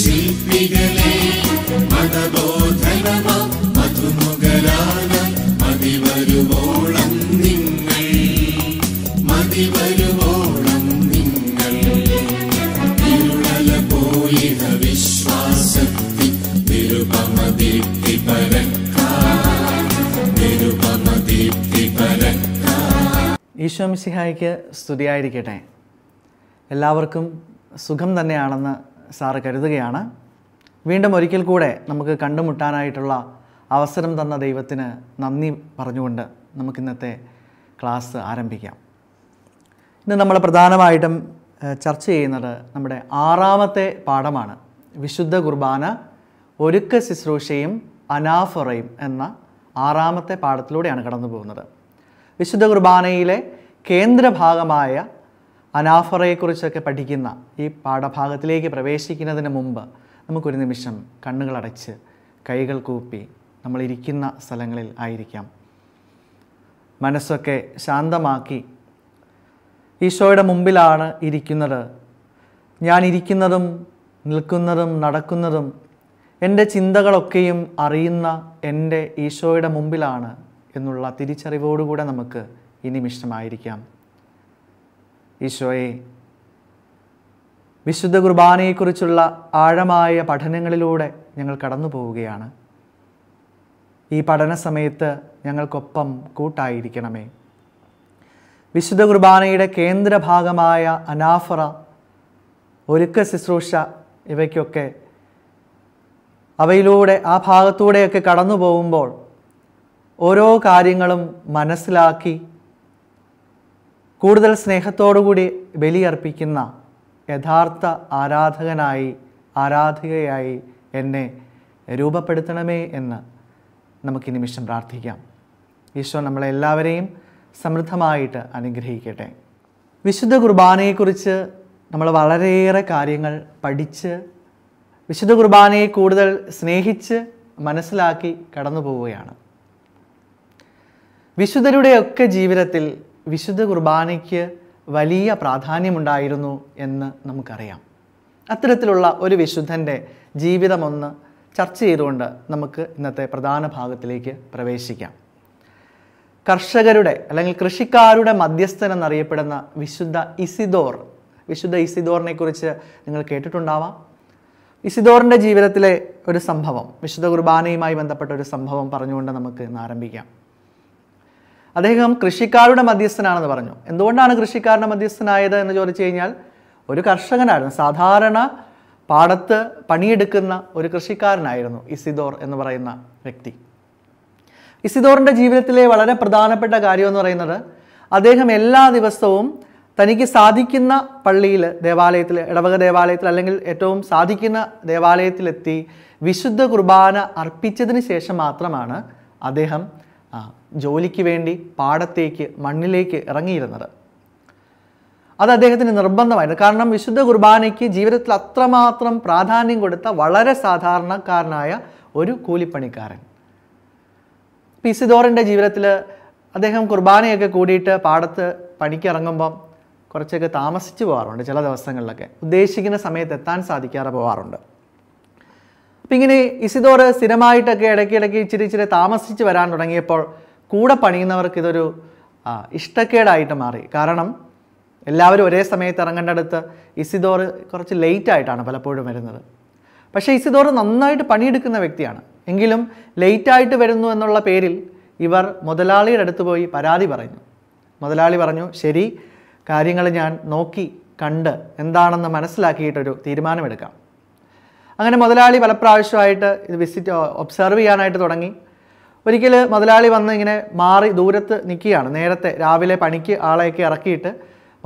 ശില്പികളെ മതബോധനമ മധുമുകളാന മതി വരുവോളം നിങ്ങൾ മതി വരുവോളം നിങ്ങൾ ഇരുളല പോയി വിശ്വാസത്തി നിരുപമ ദീപ്തി പരക്കാ നിരുപമ ദീപ്തി പരക്കാ ഈശോ സ്തുതിയായിരിക്കട്ടെ എല്ലാവർക്കും സുഖം തന്നെയാണെന്ന് സാറ് കരുതുകയാണ് വീണ്ടും ഒരിക്കൽ കൂടെ നമുക്ക് കണ്ടുമുട്ടാനായിട്ടുള്ള അവസരം തന്ന ദൈവത്തിന് നന്ദി പറഞ്ഞുകൊണ്ട് നമുക്കിന്നത്തെ ക്ലാസ് ആരംഭിക്കാം ഇന്ന് നമ്മൾ പ്രധാനമായിട്ടും ചർച്ച ചെയ്യുന്നത് നമ്മുടെ ആറാമത്തെ പാഠമാണ് വിശുദ്ധ കുർബാന ഒരുക്ക ശുശ്രൂഷയും അനാഫറയും എന്ന ആറാമത്തെ പാഠത്തിലൂടെയാണ് കടന്നു പോകുന്നത് വിശുദ്ധ കുർബാനയിലെ കേന്ദ്രഭാഗമായ അനാഫറയെക്കുറിച്ചൊക്കെ പഠിക്കുന്ന ഈ പാഠഭാഗത്തിലേക്ക് പ്രവേശിക്കുന്നതിന് മുമ്പ് നമുക്കൊരു നിമിഷം കണ്ണുകളടച്ച് കൈകൾ കൂപ്പി നമ്മളിരിക്കുന്ന സ്ഥലങ്ങളിൽ ആയിരിക്കാം മനസ്സൊക്കെ ശാന്തമാക്കി ഈശോയുടെ മുമ്പിലാണ് ഇരിക്കുന്നത് ഞാൻ ഇരിക്കുന്നതും നിൽക്കുന്നതും നടക്കുന്നതും എൻ്റെ ചിന്തകളൊക്കെയും അറിയുന്ന എൻ്റെ ഈശോയുടെ മുമ്പിലാണ് എന്നുള്ള തിരിച്ചറിവോടുകൂടെ നമുക്ക് ഈ നിമിഷമായിരിക്കാം ഈശോയെ വിശുദ്ധ കുർബാനയെക്കുറിച്ചുള്ള ആഴമായ പഠനങ്ങളിലൂടെ ഞങ്ങൾ കടന്നു പോവുകയാണ് ഈ പഠന സമയത്ത് ഞങ്ങൾക്കൊപ്പം കൂട്ടായിരിക്കണമേ വിശുദ്ധ കുർബാനയുടെ കേന്ദ്രഭാഗമായ അനാഫറ ഒരുക്ക ശുശ്രൂഷ ഇവയ്ക്കൊക്കെ അവയിലൂടെ ആ ഭാഗത്തൂടെയൊക്കെ കടന്നു പോകുമ്പോൾ ഓരോ കാര്യങ്ങളും മനസ്സിലാക്കി കൂടുതൽ സ്നേഹത്തോടുകൂടി ബലിയർപ്പിക്കുന്ന യഥാർത്ഥ ആരാധകനായി ആരാധികയായി എന്നെ രൂപപ്പെടുത്തണമേ എന്ന് നമുക്ക് നിമിഷം പ്രാർത്ഥിക്കാം ഈശോ നമ്മളെല്ലാവരെയും സമൃദ്ധമായിട്ട് അനുഗ്രഹിക്കട്ടെ വിശുദ്ധ കുർബാനയെക്കുറിച്ച് നമ്മൾ വളരെയേറെ കാര്യങ്ങൾ പഠിച്ച് വിശുദ്ധ കുർബാനയെ കൂടുതൽ സ്നേഹിച്ച് മനസ്സിലാക്കി കടന്നു പോവുകയാണ് വിശുദ്ധരുടെയൊക്കെ ജീവിതത്തിൽ വിശുദ്ധ കുർബാനയ്ക്ക് വലിയ പ്രാധാന്യമുണ്ടായിരുന്നു എന്ന് നമുക്കറിയാം അത്തരത്തിലുള്ള ഒരു വിശുദ്ധൻ്റെ ജീവിതമൊന്ന് ചർച്ച ചെയ്തുകൊണ്ട് നമുക്ക് ഇന്നത്തെ പ്രധാന ഭാഗത്തിലേക്ക് പ്രവേശിക്കാം കർഷകരുടെ അല്ലെങ്കിൽ കൃഷിക്കാരുടെ മധ്യസ്ഥൻ എന്നറിയപ്പെടുന്ന വിശുദ്ധ ഇസിദോർ വിശുദ്ധ ഇസിദോറിനെ കുറിച്ച് നിങ്ങൾ കേട്ടിട്ടുണ്ടാവാം ഇസിദോറിൻ്റെ ജീവിതത്തിലെ ഒരു സംഭവം വിശുദ്ധ കുർബാനയുമായി ബന്ധപ്പെട്ട ഒരു സംഭവം പറഞ്ഞുകൊണ്ട് നമുക്ക് ഇന്ന് ആരംഭിക്കാം അദ്ദേഹം കൃഷിക്കാരുടെ മധ്യസ്ഥനാണെന്ന് പറഞ്ഞു എന്തുകൊണ്ടാണ് കൃഷിക്കാരുടെ മധ്യസ്ഥനായത് എന്ന് ചോദിച്ചു കഴിഞ്ഞാൽ ഒരു കർഷകനായിരുന്നു സാധാരണ പാടത്ത് പണിയെടുക്കുന്ന ഒരു കൃഷിക്കാരനായിരുന്നു ഇസിദോർ എന്ന് പറയുന്ന വ്യക്തി ഇസിദോറിൻ്റെ ജീവിതത്തിലെ വളരെ പ്രധാനപ്പെട്ട കാര്യം എന്ന് പറയുന്നത് അദ്ദേഹം എല്ലാ ദിവസവും തനിക്ക് സാധിക്കുന്ന പള്ളിയിൽ ദേവാലയത്തിൽ ഇടവക ദേവാലയത്തിൽ അല്ലെങ്കിൽ ഏറ്റവും സാധിക്കുന്ന ദേവാലയത്തിലെത്തി വിശുദ്ധ കുർബാന അർപ്പിച്ചതിന് ശേഷം മാത്രമാണ് അദ്ദേഹം ജോലിക്ക് വേണ്ടി പാടത്തേക്ക് മണ്ണിലേക്ക് ഇറങ്ങിയിരുന്നത് അത് അദ്ദേഹത്തിന് നിർബന്ധമായിരുന്നു കാരണം വിശുദ്ധ കുർബാനയ്ക്ക് ജീവിതത്തിൽ അത്രമാത്രം പ്രാധാന്യം കൊടുത്ത വളരെ സാധാരണക്കാരനായ ഒരു കൂലിപ്പണിക്കാരൻ പിസിദോറിൻ്റെ ജീവിതത്തിൽ അദ്ദേഹം കുർബാനയൊക്കെ കൂടിയിട്ട് പാടത്ത് പണിക്കിറങ്ങുമ്പം കുറച്ചൊക്കെ താമസിച്ചു പോകാറുണ്ട് ചില ദിവസങ്ങളിലൊക്കെ ഉദ്ദേശിക്കുന്ന സമയത്ത് എത്താൻ സാധിക്കാതെ പോകാറുണ്ട് അപ്പം ഇങ്ങനെ ഇസിദോർ സ്ഥിരമായിട്ടൊക്കെ ഇടയ്ക്കിടയ്ക്ക് ഇച്ചിരി ഇച്ചിരി താമസിച്ച് വരാൻ തുടങ്ങിയപ്പോൾ കൂടെ പണിയുന്നവർക്ക് ഇതൊരു ഇഷ്ടക്കേടായിട്ട് മാറി കാരണം എല്ലാവരും ഒരേ സമയത്ത് ഇറങ്ങേണ്ടടുത്ത് ഇസിദോർ കുറച്ച് ലേറ്റായിട്ടാണ് പലപ്പോഴും വരുന്നത് പക്ഷേ ഇസിദോർ നന്നായിട്ട് പണിയെടുക്കുന്ന വ്യക്തിയാണ് എങ്കിലും ലേറ്റായിട്ട് വരുന്നു എന്നുള്ള പേരിൽ ഇവർ മുതലാളിയുടെ അടുത്ത് പോയി പരാതി പറഞ്ഞു മുതലാളി പറഞ്ഞു ശരി കാര്യങ്ങൾ ഞാൻ നോക്കി കണ്ട് എന്താണെന്ന് മനസ്സിലാക്കിയിട്ടൊരു തീരുമാനമെടുക്കാം അങ്ങനെ മുതലാളി പലപ്രാവശ്യമായിട്ട് ഇത് വിസിറ്റ് ഒബ്സർവ് ചെയ്യാനായിട്ട് തുടങ്ങി ഒരിക്കൽ മുതലാളി വന്ന് ഇങ്ങനെ മാറി ദൂരത്ത് നിൽക്കുകയാണ് നേരത്തെ രാവിലെ പണിക്ക് ആളെയൊക്കെ ഇറക്കിയിട്ട്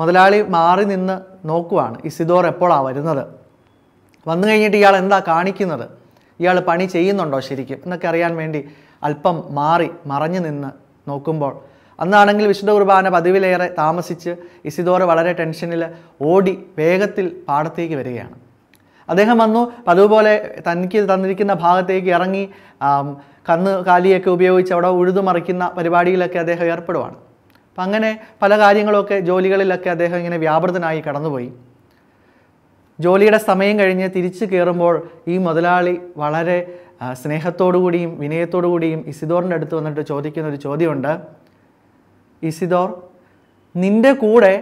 മുതലാളി മാറി നിന്ന് നോക്കുവാണ് ഇസിദോർ എപ്പോഴാണ് വരുന്നത് വന്നു കഴിഞ്ഞിട്ട് ഇയാൾ എന്താ കാണിക്കുന്നത് ഇയാൾ പണി ചെയ്യുന്നുണ്ടോ ശരിക്കും എന്നൊക്കെ അറിയാൻ വേണ്ടി അല്പം മാറി മറഞ്ഞു നിന്ന് നോക്കുമ്പോൾ അന്നാണെങ്കിൽ വിശുദ്ധ കുർബാന പതിവിലേറെ താമസിച്ച് ഇസിദോർ വളരെ ടെൻഷനിൽ ഓടി വേഗത്തിൽ പാടത്തേക്ക് വരികയാണ് അദ്ദേഹം വന്നു പതിവുപോലെ തനിക്ക് തന്നിരിക്കുന്ന ഭാഗത്തേക്ക് ഇറങ്ങി കന്ന് കാലിയൊക്കെ ഉപയോഗിച്ച് അവിടെ ഉഴുതുമറിക്കുന്ന പരിപാടിയിലൊക്കെ അദ്ദേഹം ഏർപ്പെടുവാണ് അപ്പം അങ്ങനെ പല കാര്യങ്ങളൊക്കെ ജോലികളിലൊക്കെ അദ്ദേഹം ഇങ്ങനെ വ്യാപൃതനായി കടന്നുപോയി ജോലിയുടെ സമയം കഴിഞ്ഞ് തിരിച്ചു കയറുമ്പോൾ ഈ മുതലാളി വളരെ സ്നേഹത്തോടുകൂടിയും വിനയത്തോടുകൂടിയും ഇസിദോറിൻ്റെ അടുത്ത് വന്നിട്ട് ചോദിക്കുന്ന ഒരു ചോദ്യമുണ്ട് ഇസിദോർ നിൻ്റെ കൂടെ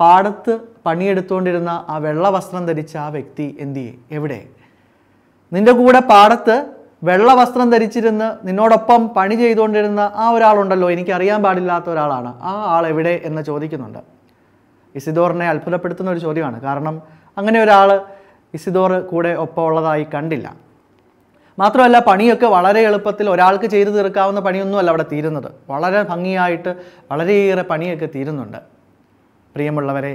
പാടത്ത് പണിയെടുത്തുകൊണ്ടിരുന്ന ആ വെള്ള വസ്ത്രം ധരിച്ച ആ വ്യക്തി എന്തിയെ എവിടെ നിന്റെ കൂടെ പാടത്ത് വെള്ള വസ്ത്രം ധരിച്ചിരുന്ന് നിന്നോടൊപ്പം പണി ചെയ്തുകൊണ്ടിരുന്ന ആ ഒരാളുണ്ടല്ലോ എനിക്കറിയാൻ പാടില്ലാത്ത ഒരാളാണ് ആ ആൾ എവിടെ എന്ന് ചോദിക്കുന്നുണ്ട് ഇസിദോറിനെ അത്ഭുതപ്പെടുത്തുന്ന ഒരു ചോദ്യമാണ് കാരണം അങ്ങനെ ഒരാൾ ഇസിദോർ കൂടെ ഒപ്പമുള്ളതായി കണ്ടില്ല മാത്രമല്ല പണിയൊക്കെ വളരെ എളുപ്പത്തിൽ ഒരാൾക്ക് ചെയ്തു തീർക്കാവുന്ന പണിയൊന്നുമല്ല അവിടെ തീരുന്നത് വളരെ ഭംഗിയായിട്ട് വളരെയേറെ പണിയൊക്കെ തീരുന്നുണ്ട് പ്രിയമുള്ളവരെ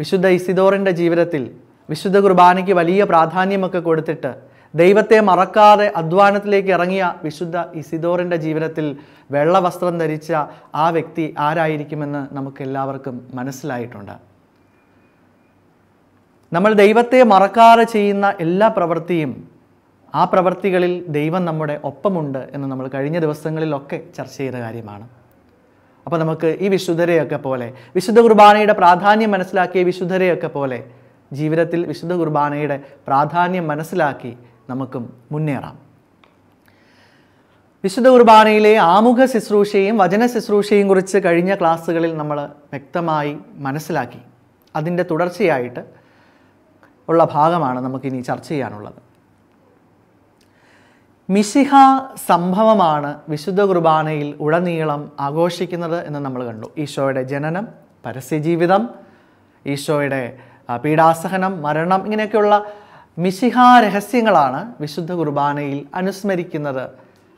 വിശുദ്ധ ഇസിദോറിൻ്റെ ജീവിതത്തിൽ വിശുദ്ധ കുർബാനയ്ക്ക് വലിയ പ്രാധാന്യമൊക്കെ കൊടുത്തിട്ട് ദൈവത്തെ മറക്കാതെ അധ്വാനത്തിലേക്ക് ഇറങ്ങിയ വിശുദ്ധ ഇസിദോറിൻ്റെ ജീവിതത്തിൽ വെള്ളവസ്ത്രം ധരിച്ച ആ വ്യക്തി ആരായിരിക്കുമെന്ന് നമുക്ക് എല്ലാവർക്കും മനസ്സിലായിട്ടുണ്ട് നമ്മൾ ദൈവത്തെ മറക്കാതെ ചെയ്യുന്ന എല്ലാ പ്രവൃത്തിയും ആ പ്രവൃത്തികളിൽ ദൈവം നമ്മുടെ ഒപ്പമുണ്ട് എന്ന് നമ്മൾ കഴിഞ്ഞ ദിവസങ്ങളിലൊക്കെ ചർച്ച ചെയ്ത കാര്യമാണ് അപ്പോൾ നമുക്ക് ഈ വിശുദ്ധരെയൊക്കെ പോലെ വിശുദ്ധ കുർബാനയുടെ പ്രാധാന്യം മനസ്സിലാക്കിയ വിശുദ്ധരെയൊക്കെ പോലെ ജീവിതത്തിൽ വിശുദ്ധ കുർബാനയുടെ പ്രാധാന്യം മനസ്സിലാക്കി നമുക്കും മുന്നേറാം വിശുദ്ധ കുർബാനയിലെ ആമുഖ ശുശ്രൂഷയും വചന ശുശ്രൂഷയും കുറിച്ച് കഴിഞ്ഞ ക്ലാസ്സുകളിൽ നമ്മൾ വ്യക്തമായി മനസ്സിലാക്കി അതിൻ്റെ തുടർച്ചയായിട്ട് ഉള്ള ഭാഗമാണ് നമുക്കിനി ചർച്ച ചെയ്യാനുള്ളത് മിശിഹ സംഭവമാണ് വിശുദ്ധ കുർബാനയിൽ ഉടനീളം ആഘോഷിക്കുന്നത് എന്ന് നമ്മൾ കണ്ടു ഈശോയുടെ ജനനം പരസ്യജീവിതം ഈശോയുടെ പീഡാസഹനം മരണം ഇങ്ങനെയൊക്കെയുള്ള മിശിഹ രഹസ്യങ്ങളാണ് വിശുദ്ധ കുർബാനയിൽ അനുസ്മരിക്കുന്നത്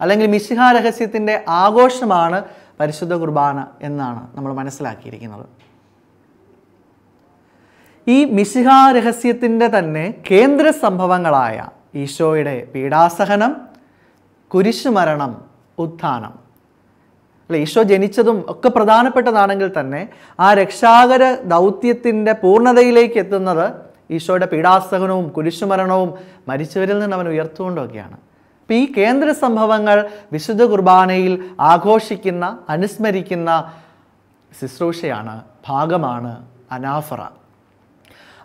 അല്ലെങ്കിൽ മിശിഹ രഹസ്യത്തിൻ്റെ ആഘോഷമാണ് പരിശുദ്ധ കുർബാന എന്നാണ് നമ്മൾ മനസ്സിലാക്കിയിരിക്കുന്നത് ഈ മിശിഹ രഹസ്യത്തിൻ്റെ തന്നെ കേന്ദ്ര സംഭവങ്ങളായ ഈശോയുടെ പീഡാസഹനം കുരിശുമരണം ഉത്ഥാനം അല്ല ഈശോ ജനിച്ചതും ഒക്കെ പ്രധാനപ്പെട്ടതാണെങ്കിൽ തന്നെ ആ രക്ഷാകര ദൗത്യത്തിൻ്റെ പൂർണ്ണതയിലേക്ക് എത്തുന്നത് ഈശോയുടെ പീഡാസഹനവും കുരിശുമരണവും മരിച്ചവരിൽ നിന്ന് അവൻ ഉയർത്തുകൊണ്ടൊക്കെയാണ് അപ്പം ഈ കേന്ദ്ര സംഭവങ്ങൾ വിശുദ്ധ കുർബാനയിൽ ആഘോഷിക്കുന്ന അനുസ്മരിക്കുന്ന ശുശ്രൂഷയാണ് ഭാഗമാണ് അനാഫറ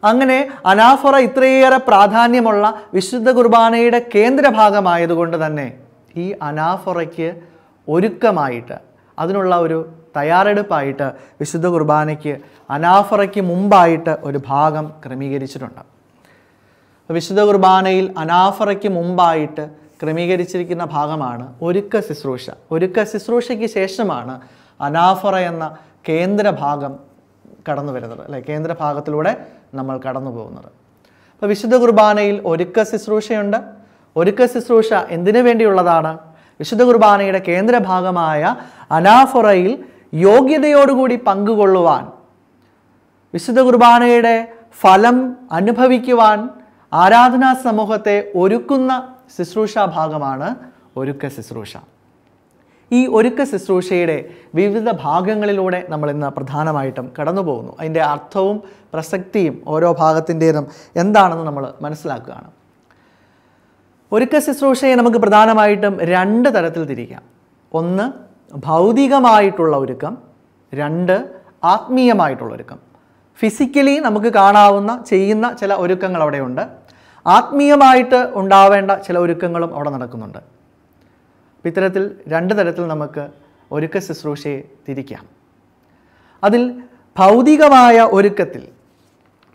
അങ്ങനെ അനാഫറ ഇത്രയേറെ പ്രാധാന്യമുള്ള വിശുദ്ധ കുർബാനയുടെ കേന്ദ്രഭാഗമായതുകൊണ്ട് തന്നെ ഈ അനാഫൊറയ്ക്ക് ഒരുക്കമായിട്ട് അതിനുള്ള ഒരു തയ്യാറെടുപ്പായിട്ട് വിശുദ്ധ കുർബാനയ്ക്ക് അനാഫറയ്ക്ക് മുമ്പായിട്ട് ഒരു ഭാഗം ക്രമീകരിച്ചിട്ടുണ്ട് വിശുദ്ധ കുർബാനയിൽ അനാഫറയ്ക്ക് മുമ്പായിട്ട് ക്രമീകരിച്ചിരിക്കുന്ന ഭാഗമാണ് ഒരുക്ക ശുശ്രൂഷ ഒരുക്ക ശുശ്രൂഷയ്ക്ക് ശേഷമാണ് അനാഫറ എന്ന കേന്ദ്ര ഭാഗം കടന്നു വരുന്നത് അല്ലെ കേന്ദ്ര ഭാഗത്തിലൂടെ നമ്മൾ കടന്നു പോകുന്നത് അപ്പോൾ വിശുദ്ധ കുർബാനയിൽ ഒരുക്ക ശുശ്രൂഷയുണ്ട് ഒരുക്ക ശുശ്രൂഷ എന്തിനു വേണ്ടിയുള്ളതാണ് വിശുദ്ധ കുർബാനയുടെ കേന്ദ്ര ഭാഗമായ അനാഫൊറയിൽ യോഗ്യതയോടുകൂടി പങ്കുകൊള്ളുവാൻ വിശുദ്ധ കുർബാനയുടെ ഫലം അനുഭവിക്കുവാൻ ആരാധനാ സമൂഹത്തെ ഒരുക്കുന്ന ശുശ്രൂഷാ ഭാഗമാണ് ഒരുക്ക ശുശ്രൂഷ ഈ ഒരുക്ക ശുശ്രൂഷയുടെ വിവിധ ഭാഗങ്ങളിലൂടെ നമ്മൾ ഇന്ന് പ്രധാനമായിട്ടും കടന്നു പോകുന്നു അതിൻ്റെ അർത്ഥവും പ്രസക്തിയും ഓരോ ഭാഗത്തിൻ്റേതും എന്താണെന്ന് നമ്മൾ മനസ്സിലാക്കുകയാണ് ഒരുക്ക ശുശ്രൂഷയെ നമുക്ക് പ്രധാനമായിട്ടും രണ്ട് തരത്തിൽ തിരിക്കാം ഒന്ന് ഭൗതികമായിട്ടുള്ള ഒരുക്കം രണ്ട് ആത്മീയമായിട്ടുള്ള ഒരുക്കം ഫിസിക്കലി നമുക്ക് കാണാവുന്ന ചെയ്യുന്ന ചില ഒരുക്കങ്ങൾ അവിടെയുണ്ട് ആത്മീയമായിട്ട് ഉണ്ടാവേണ്ട ചില ഒരുക്കങ്ങളും അവിടെ നടക്കുന്നുണ്ട് ഇത്തരത്തിൽ രണ്ട് തരത്തിൽ നമുക്ക് ഒരുക്ക ശുശ്രൂഷയെ തിരിക്കാം അതിൽ ഭൗതികമായ ഒരുക്കത്തിൽ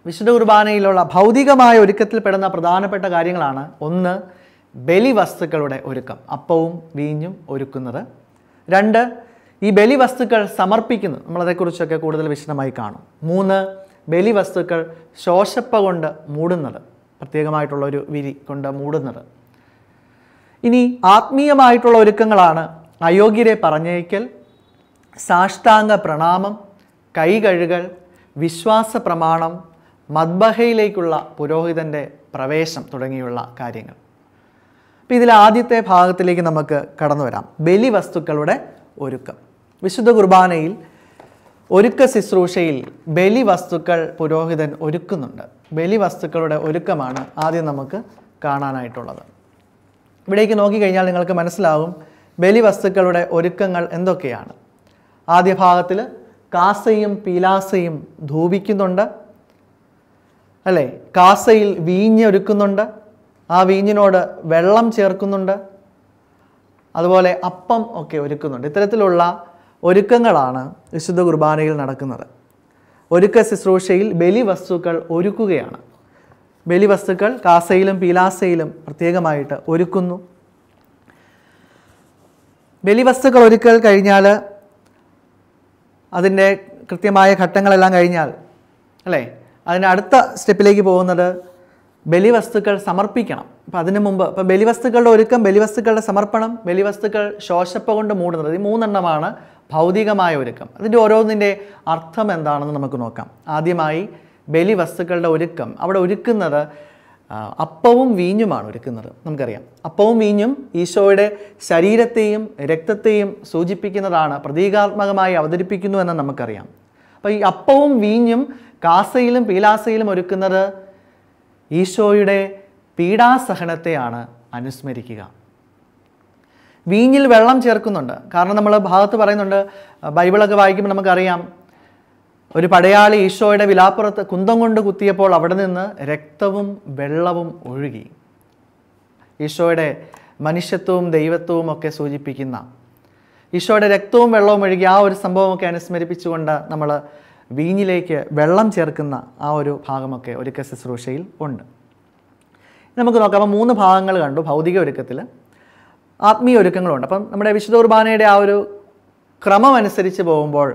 വിശുദ്ധ കുർബാനയിലുള്ള ഭൗതികമായ ഒരുക്കത്തിൽ പെടുന്ന പ്രധാനപ്പെട്ട കാര്യങ്ങളാണ് ഒന്ന് ബലി വസ്തുക്കളുടെ ഒരുക്കം അപ്പവും വീഞ്ഞും ഒരുക്കുന്നത് രണ്ട് ഈ ബലി വസ്തുക്കൾ സമർപ്പിക്കുന്നു നമ്മളതേക്കുറിച്ചൊക്കെ കൂടുതൽ വിശദമായി കാണും മൂന്ന് ബലി വസ്തുക്കൾ ശോഷപ്പ കൊണ്ട് മൂടുന്നത് പ്രത്യേകമായിട്ടുള്ള ഒരു വിരി കൊണ്ട് മൂടുന്നത് ഇനി ആത്മീയമായിട്ടുള്ള ഒരുക്കങ്ങളാണ് അയോഗ്യരെ പറഞ്ഞേക്കൽ സാഷ്ടാംഗ പ്രണാമം കൈകഴുകൾ വിശ്വാസ പ്രമാണം മദ്ബഹയിലേക്കുള്ള പുരോഹിതൻ്റെ പ്രവേശം തുടങ്ങിയുള്ള കാര്യങ്ങൾ ഇപ്പം ഇതിൽ ആദ്യത്തെ ഭാഗത്തിലേക്ക് നമുക്ക് കടന്നു വരാം ബലി വസ്തുക്കളുടെ ഒരുക്കം വിശുദ്ധ കുർബാനയിൽ ഒരുക്ക ശുശ്രൂഷയിൽ ബലി വസ്തുക്കൾ പുരോഹിതൻ ഒരുക്കുന്നുണ്ട് ബലി വസ്തുക്കളുടെ ഒരുക്കമാണ് ആദ്യം നമുക്ക് കാണാനായിട്ടുള്ളത് ഇവിടേക്ക് നോക്കിക്കഴിഞ്ഞാൽ നിങ്ങൾക്ക് മനസ്സിലാവും ബലി വസ്തുക്കളുടെ ഒരുക്കങ്ങൾ എന്തൊക്കെയാണ് ആദ്യ ഭാഗത്തിൽ കാസയും പീലാസയും ധൂപിക്കുന്നുണ്ട് അല്ലേ കാസയിൽ വീഞ്ഞ് ഒരുക്കുന്നുണ്ട് ആ വീഞ്ഞിനോട് വെള്ളം ചേർക്കുന്നുണ്ട് അതുപോലെ അപ്പം ഒക്കെ ഒരുക്കുന്നുണ്ട് ഇത്തരത്തിലുള്ള ഒരുക്കങ്ങളാണ് വിശുദ്ധ കുർബാനയിൽ നടക്കുന്നത് ഒരുക്ക ശുശ്രൂഷയിൽ ബലി വസ്തുക്കൾ ഒരുക്കുകയാണ് ബലി വസ്തുക്കൾ കാസയിലും പീലാസയിലും പ്രത്യേകമായിട്ട് ഒരുക്കുന്നു ബലി വസ്തുക്കൾ ഒരുക്കൽ കഴിഞ്ഞാൽ അതിൻ്റെ കൃത്യമായ ഘട്ടങ്ങളെല്ലാം കഴിഞ്ഞാൽ അല്ലേ അതിൻ്റെ അടുത്ത സ്റ്റെപ്പിലേക്ക് പോകുന്നത് ബലിവസ്തുക്കൾ സമർപ്പിക്കണം അപ്പം അതിനു മുമ്പ് ഇപ്പം ബലിവസ്തുക്കളുടെ ഒരുക്കം ബലിവസ്തുക്കളുടെ സമർപ്പണം ബലിവസ്തുക്കൾ ശോശപ്പ കൊണ്ട് മൂടുന്നത് ഈ മൂന്നെണ്ണമാണ് ഭൗതികമായ ഒരുക്കം അതിൻ്റെ ഓരോന്നിൻ്റെ അർത്ഥം എന്താണെന്ന് നമുക്ക് നോക്കാം ആദ്യമായി ബലിവസ്തുക്കളുടെ ഒരുക്കം അവിടെ ഒരുക്കുന്നത് അപ്പവും വീഞ്ഞുമാണ് ഒരുക്കുന്നത് നമുക്കറിയാം അപ്പവും വീഞ്ഞും ഈശോയുടെ ശരീരത്തെയും രക്തത്തെയും സൂചിപ്പിക്കുന്നതാണ് പ്രതീകാത്മകമായി അവതരിപ്പിക്കുന്നു എന്ന് നമുക്കറിയാം അപ്പോൾ ഈ അപ്പവും വീഞ്ഞും കാസയിലും പീലാസയിലും ഒരുക്കുന്നത് ഈശോയുടെ പീഡാസഹനത്തെയാണ് അനുസ്മരിക്കുക വീഞ്ഞിൽ വെള്ളം ചേർക്കുന്നുണ്ട് കാരണം നമ്മൾ ഭാഗത്ത് പറയുന്നുണ്ട് ബൈബിളൊക്കെ വായിക്കുമ്പോൾ നമുക്കറിയാം ഒരു പടയാളി ഈശോയുടെ വിലാപ്പുറത്ത് കുന്തം കൊണ്ട് കുത്തിയപ്പോൾ അവിടെ നിന്ന് രക്തവും വെള്ളവും ഒഴുകി ഈശോയുടെ മനുഷ്യത്വവും ദൈവത്വവും ഒക്കെ സൂചിപ്പിക്കുന്ന ഈശോയുടെ രക്തവും വെള്ളവും ഒഴുകി ആ ഒരു സംഭവമൊക്കെ അനുസ്മരിപ്പിച്ചുകൊണ്ട് നമ്മൾ വീഞ്ഞിലേക്ക് വെള്ളം ചേർക്കുന്ന ആ ഒരു ഭാഗമൊക്കെ ഒരുക്ക ശുശ്രൂഷയിൽ ഉണ്ട് നമുക്ക് നോക്കാം അപ്പോൾ മൂന്ന് ഭാഗങ്ങൾ കണ്ടു ഭൗതിക ഒരുക്കത്തിൽ ആത്മീയ ഒരുക്കങ്ങളുണ്ട് അപ്പം നമ്മുടെ വിശുദ്ധ കുർബാനയുടെ ആ ഒരു ക്രമം അനുസരിച്ച് പോകുമ്പോൾ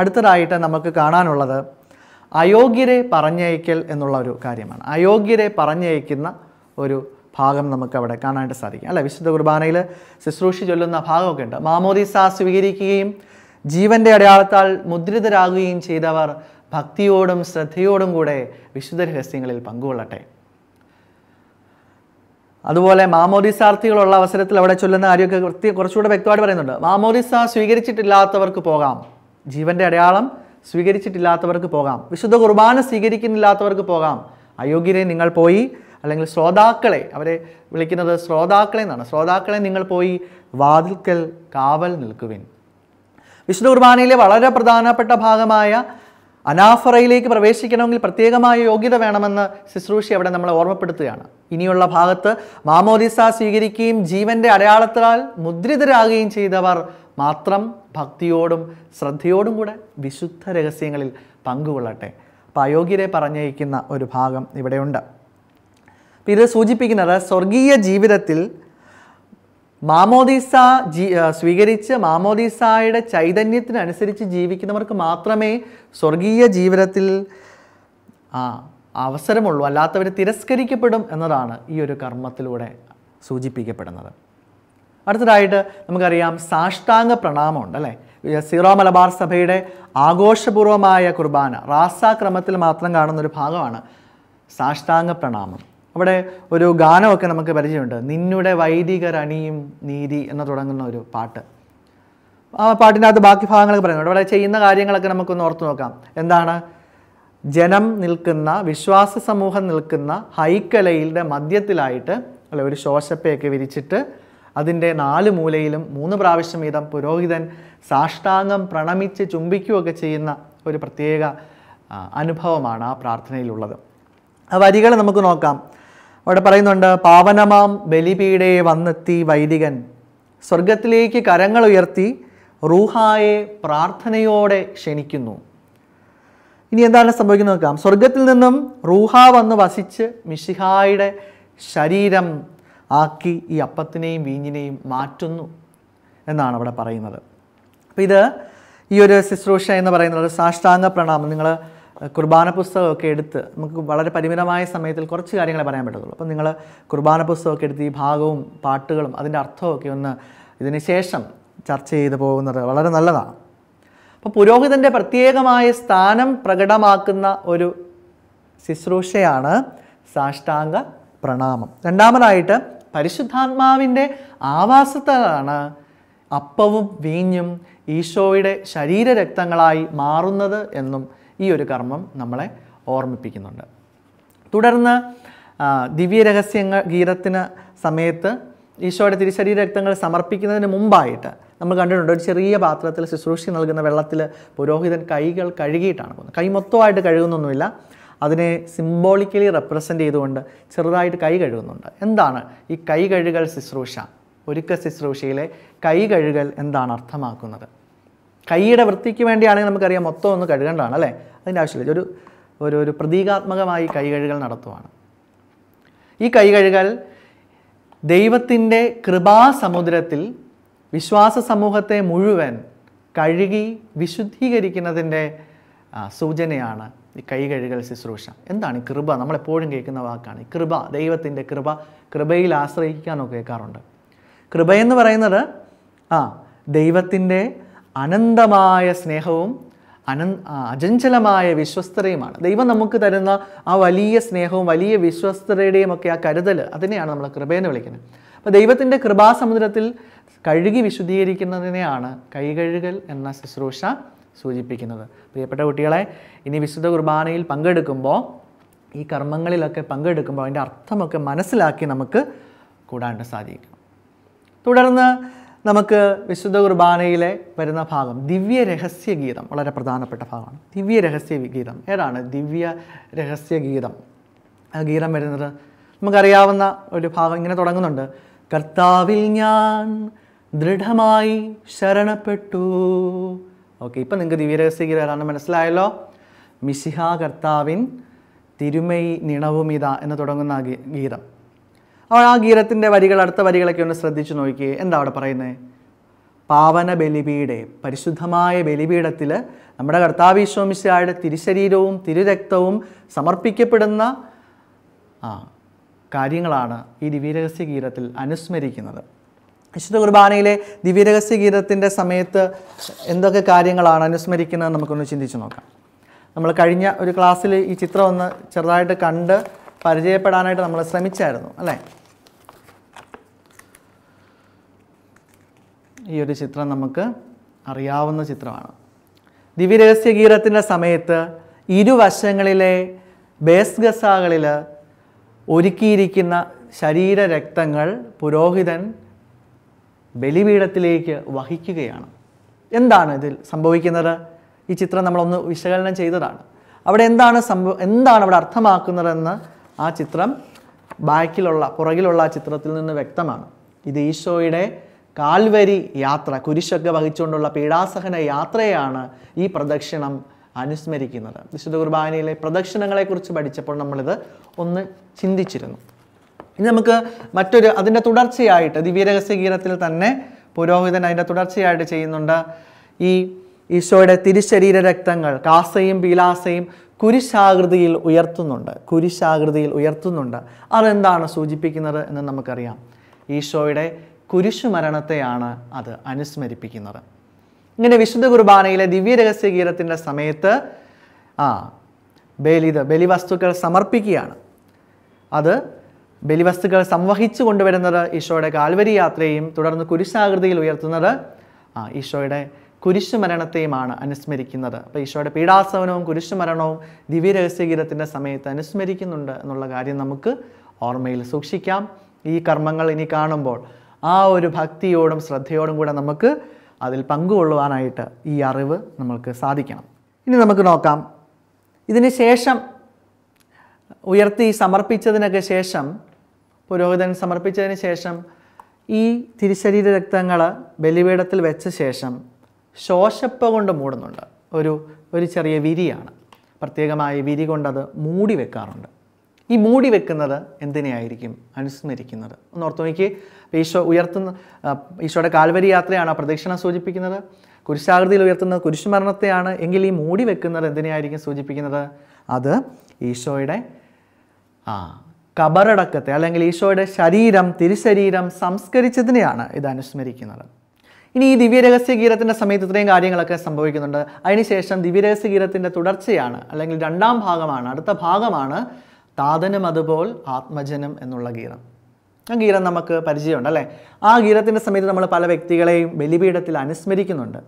അടുത്തതായിട്ട് നമുക്ക് കാണാനുള്ളത് അയോഗ്യരെ പറഞ്ഞയക്കൽ എന്നുള്ള ഒരു കാര്യമാണ് അയോഗ്യരെ പറഞ്ഞയക്കുന്ന ഒരു ഭാഗം നമുക്ക് അവിടെ കാണാനായിട്ട് സാധിക്കും അല്ല വിശുദ്ധ കുർബാനയിൽ ശുശ്രൂഷ ചൊല്ലുന്ന ഭാഗമൊക്കെ ഉണ്ട് മാമോദിസ സ്വീകരിക്കുകയും ജീവന്റെ അടയാളത്താൽ മുദ്രിതരാകുകയും ചെയ്തവർ ഭക്തിയോടും ശ്രദ്ധയോടും കൂടെ വിശുദ്ധ രഹസ്യങ്ങളിൽ പങ്കുകൊള്ളട്ടെ അതുപോലെ മാമോദിസാർത്ഥികളുള്ള അവസരത്തിൽ അവിടെ ചൊല്ലുന്ന കാര്യമൊക്കെ കൃത്യ കുറച്ചുകൂടെ വ്യക്തമായിട്ട് പറയുന്നുണ്ട് മാമോദിസ സ്വീകരിച്ചിട്ടില്ലാത്തവർക്ക് പോകാം ജീവന്റെ അടയാളം സ്വീകരിച്ചിട്ടില്ലാത്തവർക്ക് പോകാം വിശുദ്ധ കുർബാന സ്വീകരിക്കുന്നില്ലാത്തവർക്ക് പോകാം അയോഗ്യരെ നിങ്ങൾ പോയി അല്ലെങ്കിൽ ശ്രോതാക്കളെ അവരെ വിളിക്കുന്നത് ശ്രോതാക്കളെ എന്നാണ് ശ്രോതാക്കളെ നിങ്ങൾ പോയി വാതിൽക്കൽ കാവൽ നിൽക്കുവിൻ വിശുദ്ധ കുർബാനയിലെ വളരെ പ്രധാനപ്പെട്ട ഭാഗമായ അനാഫറയിലേക്ക് പ്രവേശിക്കണമെങ്കിൽ പ്രത്യേകമായ യോഗ്യത വേണമെന്ന് ശുശ്രൂഷ അവിടെ നമ്മളെ ഓർമ്മപ്പെടുത്തുകയാണ് ഇനിയുള്ള ഭാഗത്ത് മാമോദിസ സ്വീകരിക്കുകയും ജീവന്റെ അടയാളത്താൽ മുദ്രിതരാകുകയും ചെയ്തവർ മാത്രം ഭക്തിയോടും ശ്രദ്ധയോടും കൂടെ വിശുദ്ധ രഹസ്യങ്ങളിൽ പങ്കുകൊള്ളട്ടെ അപ്പം അയോഗ്യരെ പറഞ്ഞയക്കുന്ന ഒരു ഭാഗം ഇവിടെയുണ്ട് ഇത് സൂചിപ്പിക്കുന്നത് സ്വർഗീയ ജീവിതത്തിൽ മാമോദീസ ജീ സ്വീകരിച്ച് മാമോദീസായുടെ ചൈതന്യത്തിനനുസരിച്ച് ജീവിക്കുന്നവർക്ക് മാത്രമേ സ്വർഗീയ ജീവിതത്തിൽ ആ അവസരമുള്ളൂ അല്ലാത്തവർ തിരസ്കരിക്കപ്പെടും എന്നതാണ് ഈ ഒരു കർമ്മത്തിലൂടെ സൂചിപ്പിക്കപ്പെടുന്നത് അടുത്തതായിട്ട് നമുക്കറിയാം സാഷ്ടാംഗ പ്രണാമമുണ്ട് അല്ലേ സീറോ മലബാർ സഭയുടെ ആഘോഷപൂർവമായ കുർബാന റാസാക്രമത്തിൽ മാത്രം മാത്രം കാണുന്നൊരു ഭാഗമാണ് സാഷ്ടാംഗ പ്രണാമം അവിടെ ഒരു ഗാനമൊക്കെ നമുക്ക് പരിചയമുണ്ട് നിന്നുടെ വൈദികരണിയും നീതി എന്ന് തുടങ്ങുന്ന ഒരു പാട്ട് ആ പാട്ടിനകത്ത് ബാക്കി ഭാഗങ്ങളൊക്കെ പറയുന്നുണ്ട് അവിടെ ചെയ്യുന്ന കാര്യങ്ങളൊക്കെ നമുക്കൊന്ന് ഓർത്തു നോക്കാം എന്താണ് ജനം നിൽക്കുന്ന വിശ്വാസ സമൂഹം നിൽക്കുന്ന ഹൈക്കലയിലെ മധ്യത്തിലായിട്ട് അല്ലെ ഒരു ശോശപ്പയൊക്കെ വിരിച്ചിട്ട് അതിൻ്റെ നാല് മൂലയിലും മൂന്ന് പ്രാവശ്യം വീതം പുരോഹിതൻ സാഷ്ടാംഗം പ്രണമിച്ച് ചുംബിക്കുകയൊക്കെ ചെയ്യുന്ന ഒരു പ്രത്യേക അനുഭവമാണ് ആ പ്രാർത്ഥനയിലുള്ളത് ആ വരികൾ നമുക്ക് നോക്കാം അവിടെ പറയുന്നുണ്ട് പാവനമാം ബലിപീഠയെ വന്നെത്തി വൈദികൻ സ്വർഗത്തിലേക്ക് കരങ്ങൾ ഉയർത്തി റൂഹായെ പ്രാർത്ഥനയോടെ ക്ഷണിക്കുന്നു ഇനി എന്താണ് സംഭവിക്കുന്നത് നോക്കാം സ്വർഗത്തിൽ നിന്നും റൂഹ വന്ന് വസിച്ച് മിഷിഹായുടെ ശരീരം ആക്കി ഈ അപ്പത്തിനെയും വീഞ്ഞിനെയും മാറ്റുന്നു എന്നാണ് അവിടെ പറയുന്നത് അപ്പോൾ ഇത് ഈ ഒരു ശുശ്രൂഷ എന്ന് പറയുന്നത് സാഷ്ടാംഗ പ്രണാമം നിങ്ങൾ കുർബാന പുസ്തകമൊക്കെ എടുത്ത് നമുക്ക് വളരെ പരിമിതമായ സമയത്തിൽ കുറച്ച് കാര്യങ്ങളെ പറയാൻ പറ്റത്തുള്ളൂ അപ്പം നിങ്ങൾ കുർബാന പുസ്തകമൊക്കെ എടുത്ത് ഈ ഭാഗവും പാട്ടുകളും അതിൻ്റെ അർത്ഥമൊക്കെ ഒന്ന് ഇതിന് ശേഷം ചർച്ച ചെയ്ത് പോകുന്നത് വളരെ നല്ലതാണ് അപ്പോൾ പുരോഹിതൻ്റെ പ്രത്യേകമായ സ്ഥാനം പ്രകടമാക്കുന്ന ഒരു ശുശ്രൂഷയാണ് സാഷ്ടാംഗ പ്രണാമം രണ്ടാമതായിട്ട് പരിശുദ്ധാത്മാവിൻ്റെ ആവാസത്തിലാണ് അപ്പവും വീഞ്ഞും ഈശോയുടെ ശരീരരക്തങ്ങളായി മാറുന്നത് എന്നും ഈ ഒരു കർമ്മം നമ്മളെ ഓർമ്മിപ്പിക്കുന്നുണ്ട് തുടർന്ന് ദിവ്യരഹസ്യങ്ങൾ ഗീതത്തിന് സമയത്ത് ഈശോയുടെ രക്തങ്ങൾ സമർപ്പിക്കുന്നതിന് മുമ്പായിട്ട് നമ്മൾ കണ്ടിട്ടുണ്ട് ഒരു ചെറിയ പാത്രത്തിൽ ശുശ്രൂഷി നൽകുന്ന വെള്ളത്തിൽ പുരോഹിതൻ കൈകൾ കഴുകിയിട്ടാണ് പോകുന്നത് കൈ മൊത്തമായിട്ട് കഴുകുന്നൊന്നുമില്ല അതിനെ സിംബോളിക്കലി റെപ്രസെൻ്റ് ചെയ്തുകൊണ്ട് ചെറുതായിട്ട് കൈ കഴുകുന്നുണ്ട് എന്താണ് ഈ കൈ കഴുകൽ ശുശ്രൂഷ ഒരുക്ക ശുശ്രൂഷയിലെ കൈ കഴുകൽ എന്താണ് അർത്ഥമാക്കുന്നത് കൈയുടെ വൃത്തിക്ക് വേണ്ടിയാണെങ്കിൽ നമുക്കറിയാം മൊത്തം ഒന്ന് കഴുകേണ്ടതാണ് അല്ലേ അതിൻ്റെ ആവശ്യമില്ല ഒരു ഒരു ഒരു പ്രതീകാത്മകമായി കൈ കഴുകൽ നടത്തുവാണ് ഈ കൈ കഴുകൽ ദൈവത്തിൻ്റെ കൃപാസമുദ്രത്തിൽ വിശ്വാസ സമൂഹത്തെ മുഴുവൻ കഴുകി വിശുദ്ധീകരിക്കുന്നതിൻ്റെ സൂചനയാണ് ഈ കൈ കഴുകൽ ശുശ്രൂഷ എന്താണ് ഈ കൃപ നമ്മളെപ്പോഴും കേൾക്കുന്ന വാക്കാണ് ഈ കൃപ ദൈവത്തിൻ്റെ കൃപ കൃപയിൽ ആശ്രയിക്കാനൊക്കെ കേൾക്കാറുണ്ട് കൃപയെന്ന് പറയുന്നത് ആ ദൈവത്തിൻ്റെ അനന്തമായ സ്നേഹവും അന അചഞ്ചലമായ വിശ്വസ്തതയുമാണ് ദൈവം നമുക്ക് തരുന്ന ആ വലിയ സ്നേഹവും വലിയ വിശ്വസ്തതയുടെയും ഒക്കെ ആ കരുതൽ അതിനെയാണ് നമ്മൾ കൃപയെന്ന് വിളിക്കുന്നത് അപ്പോൾ ദൈവത്തിൻ്റെ കൃപാസമുദ്രത്തിൽ കഴുകി വിശുദ്ധീകരിക്കുന്നതിനെയാണ് കൈകഴുകൽ എന്ന ശുശ്രൂഷ സൂചിപ്പിക്കുന്നത് പ്രിയപ്പെട്ട കുട്ടികളെ ഇനി വിശുദ്ധ കുർബാനയിൽ പങ്കെടുക്കുമ്പോൾ ഈ കർമ്മങ്ങളിലൊക്കെ പങ്കെടുക്കുമ്പോൾ അതിൻ്റെ അർത്ഥമൊക്കെ മനസ്സിലാക്കി നമുക്ക് കൂടാണ്ട് സാധിക്കും തുടർന്ന് നമുക്ക് വിശുദ്ധ കുർബാനയിലെ വരുന്ന ഭാഗം ദിവ്യ രഹസ്യ ഗീതം വളരെ പ്രധാനപ്പെട്ട ഭാഗമാണ് ദിവ്യ രഹസ്യ ഗീതം ഏതാണ് ദിവ്യ രഹസ്യ ഗീതം ഗീതം വരുന്നത് നമുക്കറിയാവുന്ന ഒരു ഭാഗം ഇങ്ങനെ തുടങ്ങുന്നുണ്ട് കർത്താവിൽ ഞാൻ ദൃഢമായി ശരണപ്പെട്ടു ഓക്കെ ഇപ്പം നിങ്ങൾക്ക് ദിവ്യ രഹസ്യ ഗീതം ഏതാണ് മനസ്സിലായല്ലോ മിശിഹ കർത്താവിൻ തിരുമൈ നിണവുമിത എന്ന് തുടങ്ങുന്ന ഗീതം അപ്പോൾ ആ ഗീരത്തിൻ്റെ വരികൾ അടുത്ത വരികളൊക്കെ ഒന്ന് ശ്രദ്ധിച്ചു നോക്കി എന്താ അവിടെ പറയുന്നത് പാവന ബലിപീഠെ പരിശുദ്ധമായ ബലിപീഠത്തിൽ നമ്മുടെ കർത്താവിശ്വമിശായുടെ തിരുശരീരവും തിരുരക്തവും സമർപ്പിക്കപ്പെടുന്ന ആ കാര്യങ്ങളാണ് ഈ ദിവ്യരഹസ്യ ഗീതത്തിൽ അനുസ്മരിക്കുന്നത് വിശുദ്ധ കുർബാനയിലെ ദിവ്യരഹസ്യ ഗീതത്തിൻ്റെ സമയത്ത് എന്തൊക്കെ കാര്യങ്ങളാണ് അനുസ്മരിക്കുന്നത് നമുക്കൊന്ന് ചിന്തിച്ചു നോക്കാം നമ്മൾ കഴിഞ്ഞ ഒരു ക്ലാസ്സിൽ ഈ ചിത്രം ഒന്ന് ചെറുതായിട്ട് കണ്ട് പരിചയപ്പെടാനായിട്ട് നമ്മൾ ശ്രമിച്ചായിരുന്നു അല്ലേ ഈ ഒരു ചിത്രം നമുക്ക് അറിയാവുന്ന ചിത്രമാണ് ദിവ്യരഹസ്യ ഗീതത്തിൻ്റെ സമയത്ത് ഇരുവശങ്ങളിലെ ബേസ് ഗസാകളിൽ ഒരുക്കിയിരിക്കുന്ന ശരീരരക്തങ്ങൾ പുരോഹിതൻ ബലിപീഠത്തിലേക്ക് വഹിക്കുകയാണ് എന്താണ് ഇതിൽ സംഭവിക്കുന്നത് ഈ ചിത്രം നമ്മളൊന്ന് വിശകലനം ചെയ്തതാണ് അവിടെ എന്താണ് സംഭവ എന്താണ് അവിടെ അർത്ഥമാക്കുന്നതെന്ന് ആ ചിത്രം ബാക്കിലുള്ള പുറകിലുള്ള ആ ചിത്രത്തിൽ നിന്ന് വ്യക്തമാണ് ഇത് ഈശോയുടെ കാൽവരി യാത്ര കുരിശൊക്കെ വഹിച്ചുകൊണ്ടുള്ള പീഡാസഹന യാത്രയാണ് ഈ പ്രദക്ഷിണം അനുസ്മരിക്കുന്നത് വിശുദ്ധ കുർബാനയിലെ പ്രദക്ഷിണങ്ങളെക്കുറിച്ച് പഠിച്ചപ്പോൾ നമ്മളിത് ഒന്ന് ചിന്തിച്ചിരുന്നു ഇനി നമുക്ക് മറ്റൊരു അതിൻ്റെ തുടർച്ചയായിട്ട് ദിവ്യരഹസ്യഗീതത്തിൽ തന്നെ പുരോഹിതൻ അതിൻ്റെ തുടർച്ചയായിട്ട് ചെയ്യുന്നുണ്ട് ഈ ഈശോയുടെ തിരുശരീര രക്തങ്ങൾ കാസയും പീലാസയും കുരിശാകൃതിയിൽ ഉയർത്തുന്നുണ്ട് കുരിശാകൃതിയിൽ ഉയർത്തുന്നുണ്ട് അതെന്താണ് സൂചിപ്പിക്കുന്നത് എന്ന് നമുക്കറിയാം ഈശോയുടെ കുരിശുമരണത്തെയാണ് അത് അനുസ്മരിപ്പിക്കുന്നത് ഇങ്ങനെ വിശുദ്ധ കുർബാനയിലെ ദിവ്യ ദിവ്യരഹസ്യഗീതത്തിൻ്റെ സമയത്ത് ആ ബലിത് ബലിവസ്തുക്കൾ സമർപ്പിക്കുകയാണ് അത് ബലിവസ്തുക്കൾ സംവഹിച്ചു കൊണ്ടുവരുന്നത് ഈശോയുടെ കാൽവരി യാത്രയും തുടർന്ന് കുരിശാകൃതിയിൽ ഉയർത്തുന്നത് ആ ഈശോയുടെ കുരിശുമരണത്തെയുമാണ് അനുസ്മരിക്കുന്നത് അപ്പോൾ ഈശോയുടെ പീഡാസവനവും കുരിശുമരണവും ദിവ്യരഹസ്യഗീതത്തിൻ്റെ സമയത്ത് അനുസ്മരിക്കുന്നുണ്ട് എന്നുള്ള കാര്യം നമുക്ക് ഓർമ്മയിൽ സൂക്ഷിക്കാം ഈ കർമ്മങ്ങൾ ഇനി കാണുമ്പോൾ ആ ഒരു ഭക്തിയോടും ശ്രദ്ധയോടും കൂടെ നമുക്ക് അതിൽ പങ്കുകൊള്ളുവാനായിട്ട് ഈ അറിവ് നമ്മൾക്ക് സാധിക്കണം ഇനി നമുക്ക് നോക്കാം ഇതിന് ശേഷം ഉയർത്തി സമർപ്പിച്ചതിനൊക്കെ ശേഷം പുരോഹിതൻ സമർപ്പിച്ചതിന് ശേഷം ഈ തിരുശരീര രക്തങ്ങൾ ബലിപീഠത്തിൽ വെച്ച ശേഷം ശോഷപ്പ കൊണ്ട് മൂടുന്നുണ്ട് ഒരു ഒരു ചെറിയ വിരിയാണ് പ്രത്യേകമായി വിരി കൊണ്ടത് മൂടി വെക്കാറുണ്ട് ഈ മൂടി വെക്കുന്നത് എന്തിനെയായിരിക്കും അനുസ്മരിക്കുന്നത് ഒന്ന് ഓർത്തു നോക്കി ഈശോ ഉയർത്തുന്ന ഈശോയുടെ കാൽവരി യാത്രയാണ് ആ പ്രദക്ഷിണ സൂചിപ്പിക്കുന്നത് കുരിശാകൃതിയിൽ ഉയർത്തുന്ന കുരിശുമരണത്തെയാണ് എങ്കിൽ ഈ മൂടി വെക്കുന്നത് എന്തിനെയായിരിക്കും സൂചിപ്പിക്കുന്നത് അത് ഈശോയുടെ ആ കബറടക്കത്തെ അല്ലെങ്കിൽ ഈശോയുടെ ശരീരം തിരുശരീരം സംസ്കരിച്ചതിനെയാണ് ഇത് അനുസ്മരിക്കുന്നത് ഇനി ഈ ദിവ്യരഹസ്യ ഗീരത്തിൻ്റെ സമയത്ത് ഇത്രയും കാര്യങ്ങളൊക്കെ സംഭവിക്കുന്നുണ്ട് അതിനുശേഷം ദിവ്യരഹസ്യ ഗീരത്തിൻ്റെ തുടർച്ചയാണ് അല്ലെങ്കിൽ രണ്ടാം ഭാഗമാണ് അടുത്ത ഭാഗമാണ് താതനും അതുപോൽ ആത്മജനം എന്നുള്ള ഗീതം ആ ഗീതം നമുക്ക് പരിചയമുണ്ട് അല്ലേ ആ ഗീതത്തിൻ്റെ സമയത്ത് നമ്മൾ പല വ്യക്തികളെയും ബലിപീഠത്തിൽ അനുസ്മരിക്കുന്നുണ്ട്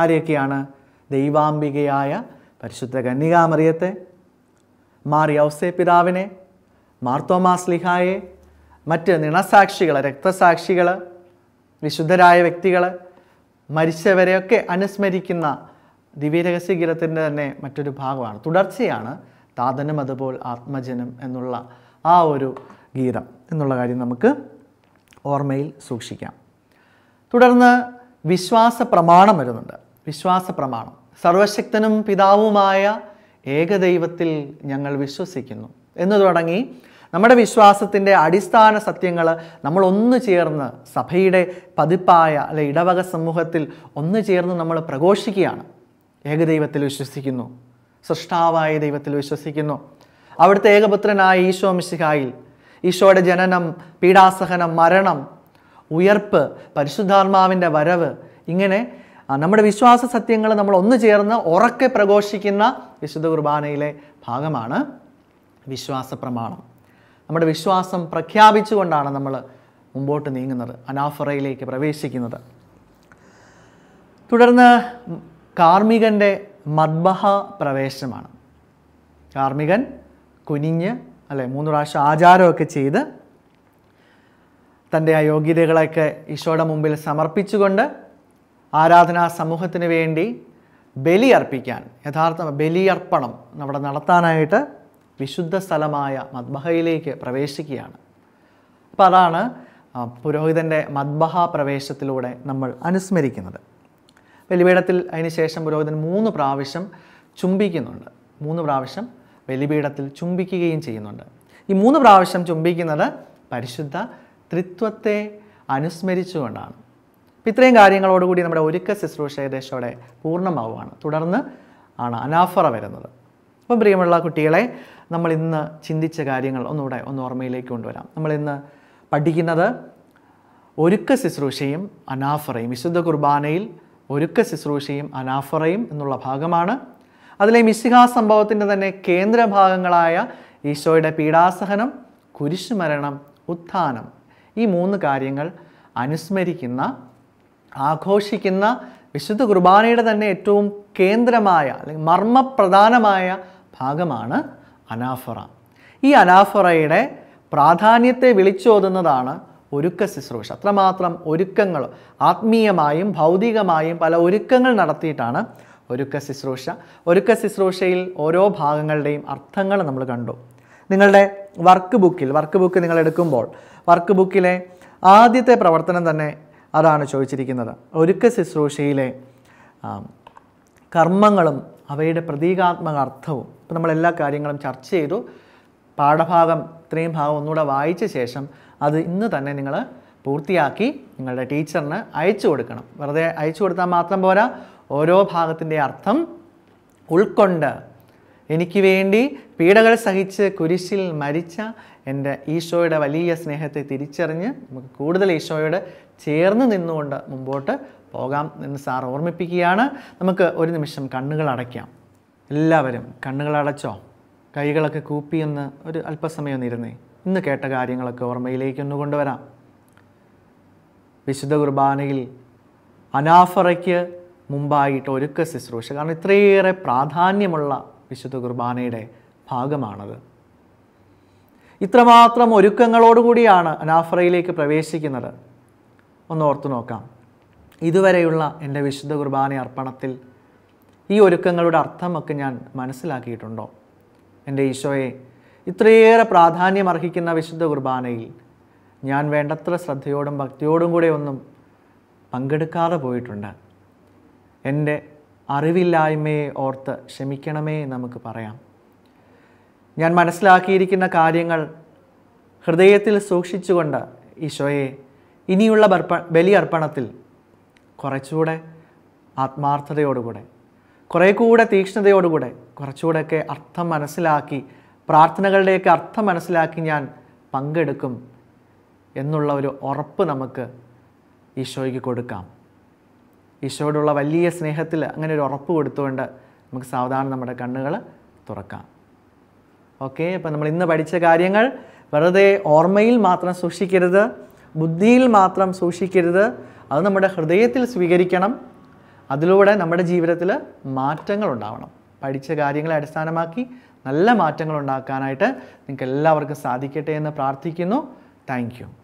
ആരെയൊക്കെയാണ് ദൈവാംബികയായ പരിശുദ്ധ കന്യകാമറിയത്തെ മാർ യൗസെ പിതാവിനെ മാർത്തോമാസ്ലിഹായെ മറ്റ് നിണസാക്ഷികൾ രക്തസാക്ഷികൾ വിശുദ്ധരായ വ്യക്തികൾ മരിച്ചവരെയൊക്കെ അനുസ്മരിക്കുന്ന ദിവ്യരഹസ്യ ഗീതത്തിൻ്റെ തന്നെ മറ്റൊരു ഭാഗമാണ് തുടർച്ചയാണ് താതനം അതുപോൽ ആത്മജനം എന്നുള്ള ആ ഒരു ഗീതം എന്നുള്ള കാര്യം നമുക്ക് ഓർമ്മയിൽ സൂക്ഷിക്കാം തുടർന്ന് വിശ്വാസ പ്രമാണം വരുന്നുണ്ട് വിശ്വാസ പ്രമാണം സർവശക്തനും പിതാവുമായ ഏകദൈവത്തിൽ ഞങ്ങൾ വിശ്വസിക്കുന്നു എന്ന് തുടങ്ങി നമ്മുടെ വിശ്വാസത്തിൻ്റെ അടിസ്ഥാന സത്യങ്ങൾ നമ്മൾ ഒന്ന് ചേർന്ന് സഭയുടെ പതിപ്പായ അല്ലെ ഇടവക സമൂഹത്തിൽ ഒന്ന് ചേർന്ന് നമ്മൾ പ്രഘോഷിക്കുകയാണ് ഏകദൈവത്തിൽ വിശ്വസിക്കുന്നു സൃഷ്ടാവായ ദൈവത്തിൽ വിശ്വസിക്കുന്നു അവിടുത്തെ ഏകപുത്രനായ ഈശോ മിശിഹായിൽ ഈശോയുടെ ജനനം പീഡാസഹനം മരണം ഉയർപ്പ് പരിശുദ്ധാത്മാവിൻ്റെ വരവ് ഇങ്ങനെ നമ്മുടെ വിശ്വാസ സത്യങ്ങൾ നമ്മൾ ഒന്നു ചേർന്ന് ഉറക്കെ പ്രഘോഷിക്കുന്ന വിശുദ്ധ കുർബാനയിലെ ഭാഗമാണ് വിശ്വാസ പ്രമാണം നമ്മുടെ വിശ്വാസം പ്രഖ്യാപിച്ചുകൊണ്ടാണ് നമ്മൾ മുമ്പോട്ട് നീങ്ങുന്നത് അനാഫറയിലേക്ക് പ്രവേശിക്കുന്നത് തുടർന്ന് കാർമ്മികൻ്റെ മദ്ബഹ പ്രവേശനമാണ് കാർമികൻ കുനിഞ്ഞ് അല്ലെ മൂന്ന് പ്രാവശ്യം ആചാരമൊക്കെ ചെയ്ത് തൻ്റെ അയോഗ്യതകളൊക്കെ ഈശോയുടെ മുമ്പിൽ സമർപ്പിച്ചുകൊണ്ട് ആരാധനാ സമൂഹത്തിന് വേണ്ടി ബലി അർപ്പിക്കാൻ യഥാർത്ഥ ബലിയർപ്പണം അവിടെ നടത്താനായിട്ട് വിശുദ്ധ സ്ഥലമായ മദ്ബഹയിലേക്ക് പ്രവേശിക്കുകയാണ് അപ്പോൾ അതാണ് പുരോഹിതൻ്റെ മദ്ബഹ പ്രവേശത്തിലൂടെ നമ്മൾ അനുസ്മരിക്കുന്നത് ബലിപീഠത്തിൽ അതിന് ശേഷം പുരോഹിതൻ മൂന്ന് പ്രാവശ്യം ചുംബിക്കുന്നുണ്ട് മൂന്ന് പ്രാവശ്യം ബലിപീഠത്തിൽ ചുംബിക്കുകയും ചെയ്യുന്നുണ്ട് ഈ മൂന്ന് പ്രാവശ്യം ചുംബിക്കുന്നത് പരിശുദ്ധ ത്രിത്വത്തെ അനുസ്മരിച്ചുകൊണ്ടാണ് ഇത്രയും കാര്യങ്ങളോടുകൂടി നമ്മുടെ ഒരുക്ക ശുശ്രൂഷ ഏകദേശോടെ പൂർണ്ണമാവുകയാണ് തുടർന്ന് ആണ് അനാഫറ വരുന്നത് അപ്പം പ്രിയമുള്ള കുട്ടികളെ നമ്മൾ ഇന്ന് ചിന്തിച്ച കാര്യങ്ങൾ ഒന്നുകൂടെ ഒന്ന് ഓർമ്മയിലേക്ക് കൊണ്ടുവരാം നമ്മൾ ഇന്ന് പഠിക്കുന്നത് ഒരുക്ക ശുശ്രൂഷയും അനാഫറയും വിശുദ്ധ കുർബാനയിൽ ഒരുക്ക ശുശ്രൂഷയും അനാഫറയും എന്നുള്ള ഭാഗമാണ് അതിലെ മിശിഹാ സംഭവത്തിൻ്റെ തന്നെ കേന്ദ്ര ഭാഗങ്ങളായ ഈശോയുടെ പീഡാസഹനം കുരിശുമരണം ഉത്ഥാനം ഈ മൂന്ന് കാര്യങ്ങൾ അനുസ്മരിക്കുന്ന ആഘോഷിക്കുന്ന വിശുദ്ധ കുർബാനയുടെ തന്നെ ഏറ്റവും കേന്ദ്രമായ അല്ലെങ്കിൽ മർമ്മപ്രധാനമായ ഭാഗമാണ് അനാഫറ ഈ അനാഫറയുടെ പ്രാധാന്യത്തെ വിളിച്ചോതുന്നതാണ് ഒരുക്ക ശുശ്രൂഷ അത്രമാത്രം ഒരുക്കങ്ങൾ ആത്മീയമായും ഭൗതികമായും പല ഒരുക്കങ്ങൾ നടത്തിയിട്ടാണ് ഒരുക്ക ശുശ്രൂഷ ഒരുക്ക ശുശ്രൂഷയിൽ ഓരോ ഭാഗങ്ങളുടെയും അർത്ഥങ്ങൾ നമ്മൾ കണ്ടു നിങ്ങളുടെ വർക്ക് ബുക്കിൽ വർക്ക് ബുക്ക് നിങ്ങൾ എടുക്കുമ്പോൾ വർക്ക് ബുക്കിലെ ആദ്യത്തെ പ്രവർത്തനം തന്നെ അതാണ് ചോദിച്ചിരിക്കുന്നത് ഒരുക്ക ശുശ്രൂഷയിലെ കർമ്മങ്ങളും അവയുടെ പ്രതീകാത്മക അർത്ഥവും ഇപ്പം നമ്മൾ എല്ലാ കാര്യങ്ങളും ചർച്ച ചെയ്തു പാഠഭാഗം ഇത്രയും ഭാഗം ഒന്നുകൂടെ വായിച്ച ശേഷം അത് ഇന്ന് തന്നെ നിങ്ങൾ പൂർത്തിയാക്കി നിങ്ങളുടെ ടീച്ചറിന് അയച്ചു കൊടുക്കണം വെറുതെ അയച്ചു കൊടുത്താൽ മാത്രം പോരാ ഓരോ ഭാഗത്തിൻ്റെ അർത്ഥം ഉൾക്കൊണ്ട് എനിക്ക് വേണ്ടി പീഡകൾ സഹിച്ച് കുരിശിൽ മരിച്ച എൻ്റെ ഈശോയുടെ വലിയ സ്നേഹത്തെ തിരിച്ചറിഞ്ഞ് നമുക്ക് കൂടുതൽ ഈശോയോട് ചേർന്ന് നിന്നുകൊണ്ട് മുമ്പോട്ട് പോകാം എന്ന് സാർ ഓർമ്മിപ്പിക്കുകയാണ് നമുക്ക് ഒരു നിമിഷം കണ്ണുകൾ അടയ്ക്കാം എല്ലാവരും കണ്ണുകൾ അടച്ചോ കൈകളൊക്കെ കൂപ്പിയെന്ന് ഒരു അല്പസമയം ഇരുന്നേ ഇന്ന് കേട്ട കാര്യങ്ങളൊക്കെ ഓർമ്മയിലേക്ക് ഒന്ന് കൊണ്ടുവരാം വിശുദ്ധ കുർബാനയിൽ അനാഫറയ്ക്ക് മുമ്പായിട്ട് ഒരുക്ക ശുശ്രൂഷ കാരണം ഇത്രയേറെ പ്രാധാന്യമുള്ള വിശുദ്ധ കുർബാനയുടെ ഭാഗമാണത് ഇത്രമാത്രം ഒരുക്കങ്ങളോടുകൂടിയാണ് അനാഫറയിലേക്ക് പ്രവേശിക്കുന്നത് ഒന്ന് ഓർത്തു നോക്കാം ഇതുവരെയുള്ള എൻ്റെ വിശുദ്ധ കുർബാന അർപ്പണത്തിൽ ഈ ഒരുക്കങ്ങളുടെ അർത്ഥമൊക്കെ ഞാൻ മനസ്സിലാക്കിയിട്ടുണ്ടോ എൻ്റെ ഈശോയെ ഇത്രയേറെ പ്രാധാന്യം അർഹിക്കുന്ന വിശുദ്ധ കുർബാനയിൽ ഞാൻ വേണ്ടത്ര ശ്രദ്ധയോടും ഭക്തിയോടും കൂടെ ഒന്നും പങ്കെടുക്കാതെ പോയിട്ടുണ്ട് എൻ്റെ അറിവില്ലായ്മയെ ഓർത്ത് ക്ഷമിക്കണമേ നമുക്ക് പറയാം ഞാൻ മനസ്സിലാക്കിയിരിക്കുന്ന കാര്യങ്ങൾ ഹൃദയത്തിൽ സൂക്ഷിച്ചുകൊണ്ട് ഈശോയെ ഇനിയുള്ള ബർപ്പ ബലിയർപ്പണത്തിൽ കുറച്ചുകൂടെ ആത്മാർത്ഥതയോടുകൂടെ കുറേ കൂടെ തീക്ഷ്ണതയോടുകൂടെ കുറച്ചുകൂടെയൊക്കെ അർത്ഥം മനസ്സിലാക്കി പ്രാർത്ഥനകളുടെയൊക്കെ അർത്ഥം മനസ്സിലാക്കി ഞാൻ പങ്കെടുക്കും എന്നുള്ള ഒരു ഉറപ്പ് നമുക്ക് ഈശോയ്ക്ക് കൊടുക്കാം ഈശോയോടുള്ള വലിയ സ്നേഹത്തിൽ അങ്ങനെ ഒരു ഉറപ്പ് കൊടുത്തുകൊണ്ട് നമുക്ക് സാവധാനം നമ്മുടെ കണ്ണുകൾ തുറക്കാം ഓക്കെ അപ്പോൾ നമ്മൾ ഇന്ന് പഠിച്ച കാര്യങ്ങൾ വെറുതെ ഓർമ്മയിൽ മാത്രം സൂക്ഷിക്കരുത് ബുദ്ധിയിൽ മാത്രം സൂക്ഷിക്കരുത് അത് നമ്മുടെ ഹൃദയത്തിൽ സ്വീകരിക്കണം അതിലൂടെ നമ്മുടെ ജീവിതത്തിൽ മാറ്റങ്ങൾ ഉണ്ടാവണം പഠിച്ച കാര്യങ്ങളെ അടിസ്ഥാനമാക്കി നല്ല മാറ്റങ്ങൾ ഉണ്ടാക്കാനായിട്ട് നിങ്ങൾക്ക് എല്ലാവർക്കും സാധിക്കട്ടെ എന്ന് പ്രാർത്ഥിക്കുന്നു താങ്ക്